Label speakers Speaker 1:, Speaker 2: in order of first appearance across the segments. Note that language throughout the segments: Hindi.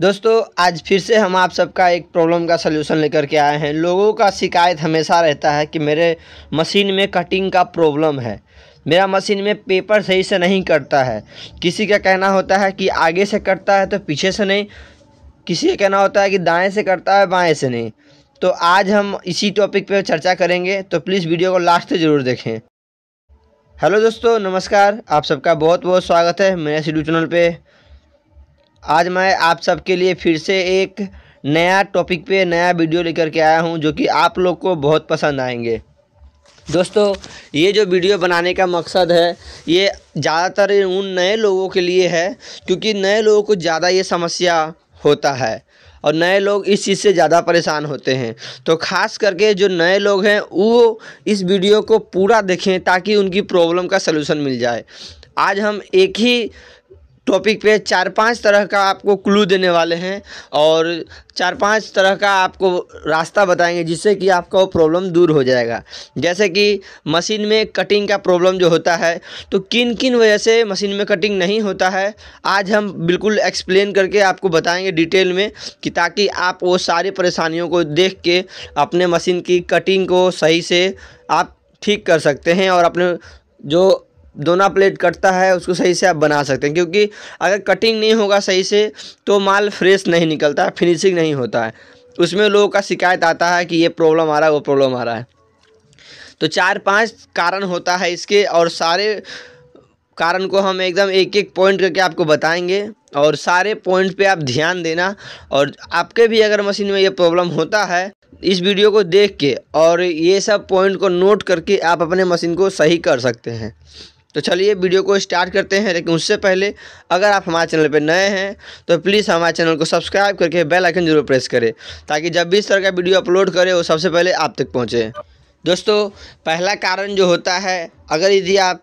Speaker 1: दोस्तों आज फिर से हम आप सबका एक प्रॉब्लम का सलूशन लेकर के आए हैं लोगों का शिकायत हमेशा रहता है कि मेरे मशीन में कटिंग का प्रॉब्लम है मेरा मशीन में पेपर सही से नहीं कटता है किसी का कहना होता है कि आगे से कटता है तो पीछे से नहीं किसी का कहना होता है कि दाएं से कटता है बाएं से नहीं तो आज हम इसी टॉपिक पर चर्चा करेंगे तो प्लीज़ वीडियो को लास्ट से ज़रूर देखें हेलो दोस्तों नमस्कार आप सबका बहुत बहुत स्वागत है मेरे यूट्यूब चैनल पर आज मैं आप सबके लिए फिर से एक नया टॉपिक पे नया वीडियो लेकर के आया हूँ जो कि आप लोग को बहुत पसंद आएंगे दोस्तों ये जो वीडियो बनाने का मकसद है ये ज़्यादातर उन नए लोगों के लिए है क्योंकि नए लोगों को ज़्यादा ये समस्या होता है और नए लोग इस चीज़ से ज़्यादा परेशान होते हैं तो ख़ास करके जो नए लोग हैं वो इस वीडियो को पूरा देखें ताकि उनकी प्रॉब्लम का सलूशन मिल जाए आज हम एक ही टॉपिक पे चार पांच तरह का आपको क्लू देने वाले हैं और चार पांच तरह का आपको रास्ता बताएंगे जिससे कि आपका वो प्रॉब्लम दूर हो जाएगा जैसे कि मशीन में कटिंग का प्रॉब्लम जो होता है तो किन किन वजह से मशीन में कटिंग नहीं होता है आज हम बिल्कुल एक्सप्लेन करके आपको बताएंगे डिटेल में कि ताकि आप वो सारी परेशानियों को देख के अपने मशीन की कटिंग को सही से आप ठीक कर सकते हैं और अपने जो दोना प्लेट कटता है उसको सही से आप बना सकते हैं क्योंकि अगर कटिंग नहीं होगा सही से तो माल फ्रेश नहीं निकलता फिनिशिंग नहीं होता है उसमें लोगों का शिकायत आता है कि ये प्रॉब्लम आ रहा है वो प्रॉब्लम आ रहा है तो चार पांच कारण होता है इसके और सारे कारण को हम एकदम एक एक पॉइंट करके आपको बताएंगे और सारे पॉइंट पे आप ध्यान देना और आपके भी अगर मशीन में ये प्रॉब्लम होता है इस वीडियो को देख के और ये सब पॉइंट को नोट करके आप अपने मशीन को सही कर सकते हैं तो चलिए वीडियो को स्टार्ट करते हैं लेकिन उससे पहले अगर आप हमारे चैनल पर नए हैं तो प्लीज़ हमारे चैनल को सब्सक्राइब करके बेल आइकन जरूर प्रेस करें ताकि जब भी इस तरह का वीडियो अपलोड करें वो सबसे पहले आप तक पहुँचे दोस्तों पहला कारण जो होता है अगर यदि आप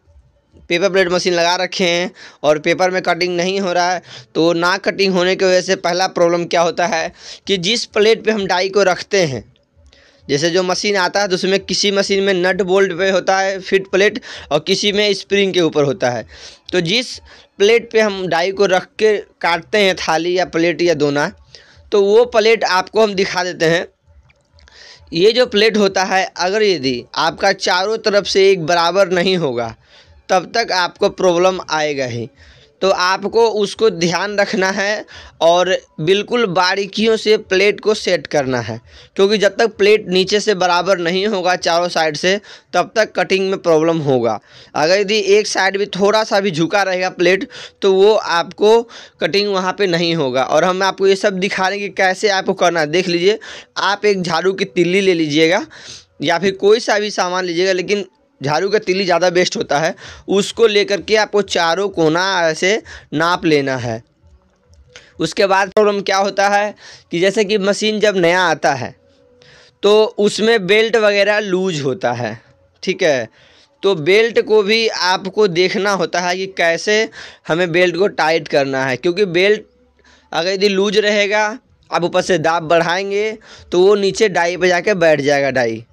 Speaker 1: पेपर प्लेट मशीन लगा रखे हैं और पेपर में कटिंग नहीं हो रहा है तो ना कटिंग होने की वजह से पहला प्रॉब्लम क्या होता है कि जिस प्लेट पे हम डाई को रखते हैं जैसे जो मशीन आता है तो उसमें किसी मशीन में नट बोल्ट पे होता है फिट प्लेट और किसी में स्प्रिंग के ऊपर होता है तो जिस प्लेट पे हम डाई को रख के काटते हैं थाली या प्लेट या दोना तो वो प्लेट आपको हम दिखा देते हैं ये जो प्लेट होता है अगर यदि आपका चारों तरफ से एक बराबर नहीं होगा तब तक आपको प्रॉब्लम आएगा ही तो आपको उसको ध्यान रखना है और बिल्कुल बारीकियों से प्लेट को सेट करना है क्योंकि जब तक प्लेट नीचे से बराबर नहीं होगा चारों साइड से तब तक कटिंग में प्रॉब्लम होगा अगर यदि एक साइड भी थोड़ा सा भी झुका रहेगा प्लेट तो वो आपको कटिंग वहाँ पे नहीं होगा और हम आपको ये सब दिखा रहे हैं कि कैसे आपको करना है देख लीजिए आप एक झाड़ू की तिल्ली ले लीजिएगा या फिर कोई सा भी सामान लीजिएगा लेकिन झाड़ू का तिली ज़्यादा बेस्ट होता है उसको लेकर के आपको चारों कोना ऐसे नाप लेना है उसके बाद प्रॉब्लम क्या होता है कि जैसे कि मशीन जब नया आता है तो उसमें बेल्ट वगैरह लूज होता है ठीक है तो बेल्ट को भी आपको देखना होता है कि कैसे हमें बेल्ट को टाइट करना है क्योंकि बेल्ट अगर यदि लूज रहेगा आप ऊपर से दाब बढ़ाएंगे तो वो नीचे डाई पे जाके बैठ जाएगा डाई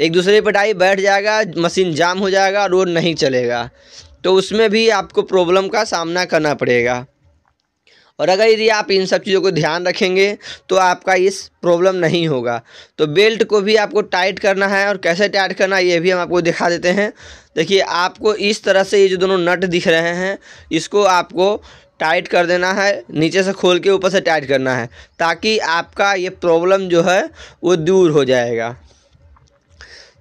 Speaker 1: एक दूसरे पटाई बैठ जाएगा मशीन जाम हो जाएगा रोड नहीं चलेगा तो उसमें भी आपको प्रॉब्लम का सामना करना पड़ेगा और अगर यदि आप इन सब चीज़ों को ध्यान रखेंगे तो आपका इस प्रॉब्लम नहीं होगा तो बेल्ट को भी आपको टाइट करना है और कैसे टाइट करना है ये भी हम आपको दिखा देते हैं देखिए आपको इस तरह से ये जो दोनों नट दिख रहे हैं इसको आपको टाइट कर देना है नीचे से खोल के ऊपर से टाइट करना है ताकि आपका ये प्रॉब्लम जो है वो दूर हो जाएगा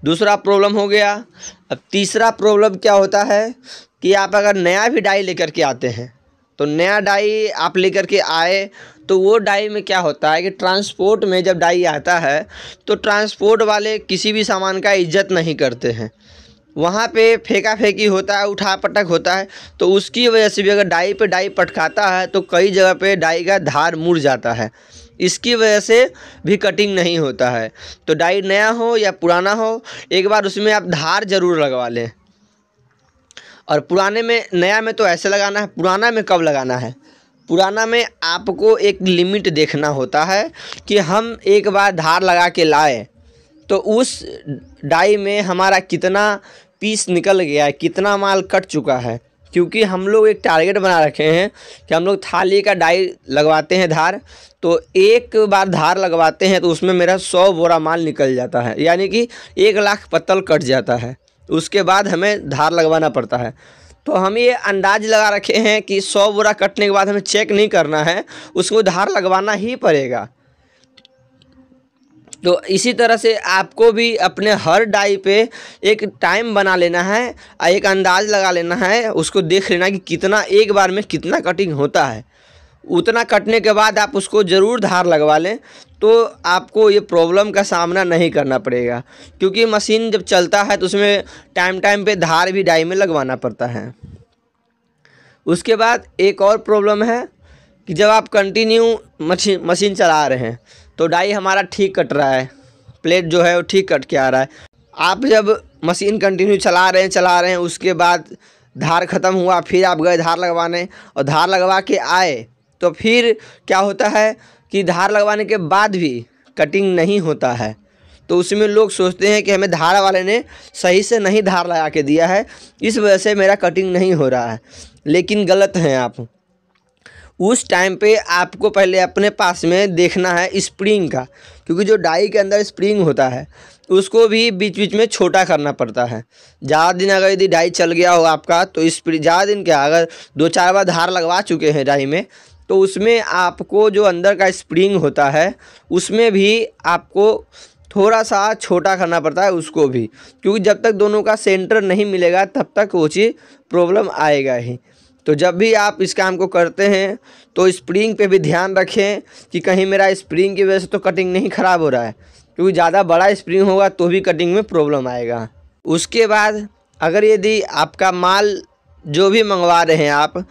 Speaker 1: दूसरा प्रॉब्लम हो गया अब तीसरा प्रॉब्लम क्या होता है कि आप अगर नया भी डाई लेकर के आते हैं तो नया डाई आप लेकर के आए तो वो डाई में क्या होता है कि ट्रांसपोर्ट में जब डाई आता है तो ट्रांसपोर्ट वाले किसी भी सामान का इज्जत नहीं करते हैं वहाँ पे फेंका फेंकी होता है उठा पटक होता है तो उसकी वजह से भी अगर डाई पे डाई पटकाता है तो कई जगह पे डाई का धार मुड़ जाता है इसकी वजह से भी कटिंग नहीं होता है तो डाई नया हो या पुराना हो एक बार उसमें आप धार ज़रूर लगवा लें और पुराने में नया में तो ऐसे लगाना है पुराना में कब लगाना है पुराना में आपको एक लिमिट देखना होता है कि हम एक बार धार लगा के लाए तो उस डाई में हमारा कितना पीस निकल गया है कितना माल कट चुका है क्योंकि हम लोग एक टारगेट बना रखे हैं कि हम लोग थाली का डाई लगवाते हैं धार तो एक बार धार लगवाते हैं तो उसमें मेरा सौ बोरा माल निकल जाता है यानी कि एक लाख पत्तल कट जाता है उसके बाद हमें धार लगवाना पड़ता है तो हम ये अंदाज लगा रखे हैं कि सौ बोरा कटने के बाद हमें चेक नहीं करना है उसको धार लगवाना ही पड़ेगा तो इसी तरह से आपको भी अपने हर डाई पे एक टाइम बना लेना है और एक अंदाज़ लगा लेना है उसको देख लेना कि कितना एक बार में कितना कटिंग होता है उतना कटने के बाद आप उसको ज़रूर धार लगवा लें तो आपको ये प्रॉब्लम का सामना नहीं करना पड़ेगा क्योंकि मशीन जब चलता है तो उसमें टाइम टाइम पे धार भी डाई में लगवाना पड़ता है उसके बाद एक और प्रॉब्लम है कि जब आप कंटिन्यू मशीन मशीन चला रहे हैं तो डाई हमारा ठीक कट रहा है प्लेट जो है वो ठीक कट के आ रहा है आप जब मशीन कंटिन्यू चला रहे हैं चला रहे हैं उसके बाद धार ख़त्म हुआ फिर आप गए धार लगवाने और धार लगवा के आए तो फिर क्या होता है कि धार लगवाने के बाद भी कटिंग नहीं होता है तो उसमें लोग सोचते हैं कि हमें धार वाले ने सही से नहीं धार लगा के दिया है इस वजह से मेरा कटिंग नहीं हो रहा है लेकिन गलत हैं आप उस टाइम पे आपको पहले अपने पास में देखना है स्प्रिंग का क्योंकि जो डाई के अंदर स्प्रिंग होता है उसको भी बीच बीच में छोटा करना पड़ता है ज़्यादा दिन अगर यदि डाई चल गया हो आपका तो स्प्रिंग ज़्यादा दिन क्या अगर दो चार बार धार लगवा चुके हैं डाई में तो उसमें आपको जो अंदर का स्प्रिंग होता है उसमें भी आपको थोड़ा सा छोटा करना पड़ता है उसको भी क्योंकि जब तक दोनों का सेंटर नहीं मिलेगा तब तक वो चीज़ प्रॉब्लम आएगा ही तो जब भी आप इस काम को करते हैं तो स्प्रिंग पे भी ध्यान रखें कि कहीं मेरा स्प्रिंग की वजह से तो कटिंग नहीं ख़राब हो रहा है क्योंकि ज़्यादा बड़ा स्प्रिंग होगा तो भी कटिंग में प्रॉब्लम आएगा उसके बाद अगर यदि आपका माल जो भी मंगवा रहे हैं आप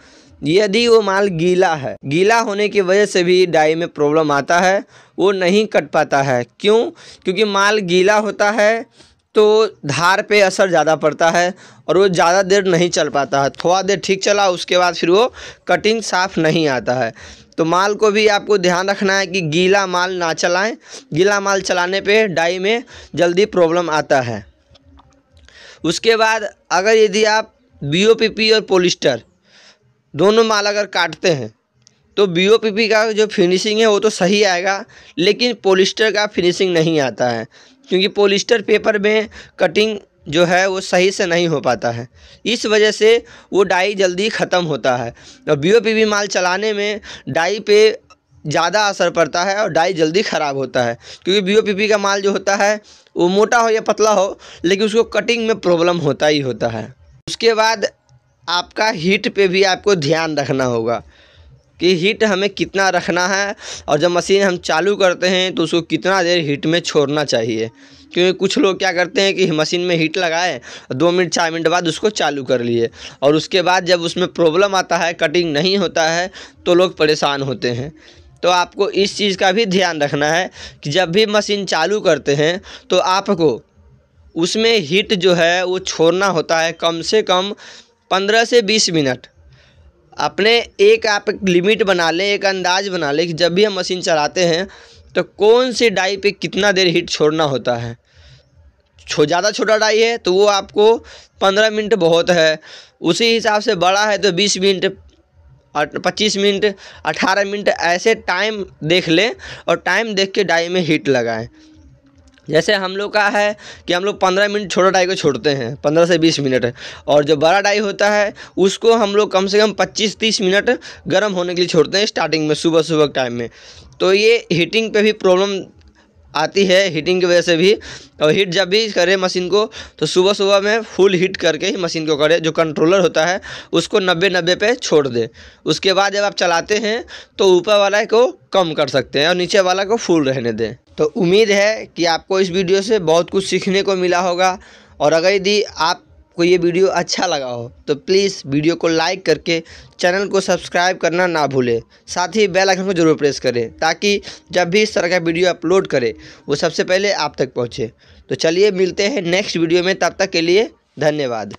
Speaker 1: यदि वो माल गीला है गीला होने की वजह से भी डाई में प्रॉब्लम आता है वो नहीं कट पाता है क्यों क्योंकि माल गीला होता है तो धार पे असर ज़्यादा पड़ता है और वो ज़्यादा देर नहीं चल पाता है थोड़ा देर ठीक चला उसके बाद फिर वो कटिंग साफ़ नहीं आता है तो माल को भी आपको ध्यान रखना है कि गीला माल ना चलाएं गीला माल चलाने पे डाई में जल्दी प्रॉब्लम आता है उसके बाद अगर यदि आप बी और पोलिस्टर दोनों माल अगर काटते हैं तो बी का जो फिनिशिंग है वो तो सही आएगा लेकिन पोलिस्टर का फिनिशिंग नहीं आता है क्योंकि पोलिस्टर पेपर में कटिंग जो है वो सही से नहीं हो पाता है इस वजह से वो डाई जल्दी ख़त्म होता है और बी ओ पी वी माल चलाने में डाई पे ज़्यादा असर पड़ता है और डाई जल्दी ख़राब होता है क्योंकि बी ओ पी पी का माल जो होता है वो मोटा हो या पतला हो लेकिन उसको कटिंग में प्रॉब्लम होता ही होता है उसके बाद आपका हीट पे भी आपको ध्यान रखना होगा कि हीट हमें कितना रखना है और जब मशीन हम चालू करते हैं तो उसको कितना देर हीट में छोड़ना चाहिए क्योंकि कुछ लोग क्या करते हैं कि मशीन में हीट लगाए दो मिनट चार मिनट बाद उसको चालू कर लिए और उसके बाद जब उसमें प्रॉब्लम आता है कटिंग नहीं होता है तो लोग परेशान होते हैं तो आपको इस चीज़ का भी ध्यान रखना है कि जब भी मशीन चालू करते हैं तो आपको उसमें हीट जो है वो छोड़ना होता है कम से कम पंद्रह से बीस मिनट अपने एक आप एक लिमिट बना लें एक अंदाज़ बना लें कि जब भी हम मशीन चलाते हैं तो कौन सी डाई पे कितना देर हीट छोड़ना होता है छो ज़्यादा छोटा डाई है तो वो आपको पंद्रह मिनट बहुत है उसी हिसाब से बड़ा है तो बीस मिनट पच्चीस मिनट अठारह मिनट ऐसे टाइम देख लें और टाइम देख के डाई में हीट लगाएं जैसे हम लोग का है कि हम लोग पंद्रह मिनट छोटा डाई को छोड़ते हैं पंद्रह से बीस मिनट और जो बड़ा डाई होता है उसको हम लोग कम से कम पच्चीस तीस मिनट गर्म होने के लिए छोड़ते हैं स्टार्टिंग में सुबह सुबह टाइम में तो ये हीटिंग पे भी प्रॉब्लम आती है हीटिंग की वजह से भी और हीट जब भी करें मशीन को तो सुबह सुबह में फुल हीट करके ही मशीन को करें जो कंट्रोलर होता है उसको नब्बे नब्बे पे छोड़ दे उसके बाद जब आप चलाते हैं तो ऊपर वाला को कम कर सकते हैं और नीचे वाला को फुल रहने दें तो उम्मीद है कि आपको इस वीडियो से बहुत कुछ सीखने को मिला होगा और अगर यदि आपको ये वीडियो अच्छा लगा हो तो प्लीज़ वीडियो को लाइक करके चैनल को सब्सक्राइब करना ना भूलें साथ ही बेल आइकन को जरूर प्रेस करें ताकि जब भी इस तरह का वीडियो अपलोड करें वो सबसे पहले आप तक पहुँचे तो चलिए मिलते हैं नेक्स्ट वीडियो में तब तक के लिए धन्यवाद